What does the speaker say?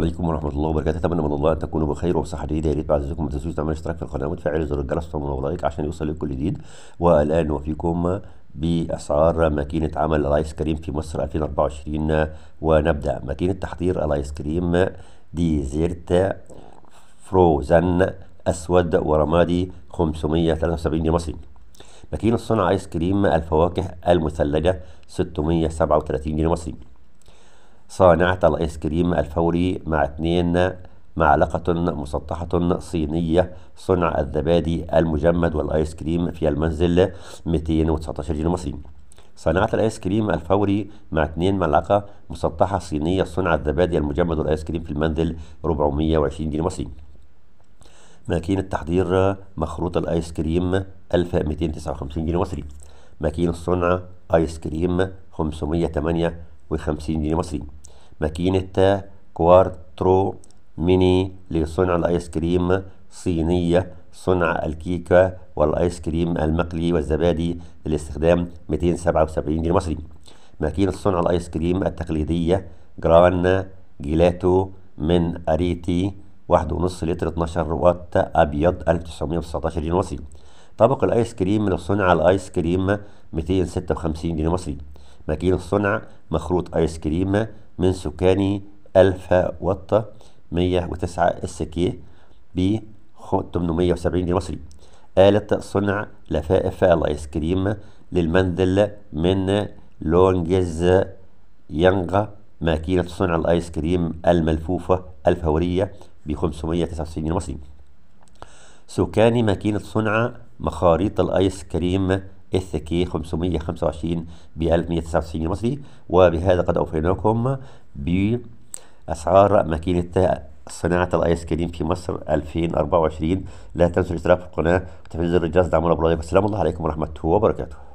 عليكم ورحمه الله وبركاته اتمنى من الله ان تكونوا بخير وبصحه جيده يا ريت بعد ذلك ما تنسوش تعملوا اشتراك في القناه وتفعلوا زر الجرس وتعملوا لايك عشان يوصل لكل جديد والان وفيكم باسعار ماكينه عمل الايس كريم في مصر 2024 ونبدا ماكينه تحضير الايس كريم ديزيرت فروزن اسود ورمادي 573 جنيه مصري ماكينه صنع ايس كريم الفواكه المثلجه 637 جنيه مصري صانعة الآيس كريم الفوري مع اثنين معلقة مسطحة صينية صنع الزبادي المجمد والآيس كريم في المنزل 219 جنيه مصري صناعة الآيس كريم الفوري مع 2 ملعقة مسطحة صينية صنع الزبادي المجمد والآيس كريم في المنزل 420 جنيه مصري ماكينة تحضير مخروط الآيس كريم 1259 جنيه مصري ماكينة صنع آيس كريم 558 جنيه مصري ماكينة كوارترو ميني لصنع الآيس كريم صينية صنع الكيكة والآيس كريم المقلي والزبادي للاستخدام 277 جنيه مصري ماكينة صنع الآيس كريم التقليدية جران جيلاتو من أريتي 1.5 لتر 12 وات أبيض 1919 جنيه مصري طبق الايس كريم من صنع الايس كريم 256 جنيه مصري ماكينة صنع مخروط ايس كريم من سكاني الفا وطة 109 اس كي ب 870 جنيه مصري آلة صنع لفائف الايس كريم للمندل من لونجز يانغا ماكينة صنع الآيس كريم الملفوفة الفورية ب 569 جنيه مصري سكاني ماكينة صنع مخاريط الايس كريم اس كي 525 ب 1199 مصري وبهذا قد اوفيناكم باسعار ماكينه صناعة الآيس كريم في مصر 2024 لا تنسوا الاشتراك في القناة وتفعيل زر الجرس دعمنا بلايك والسلام عليكم ورحمة الله وبركاته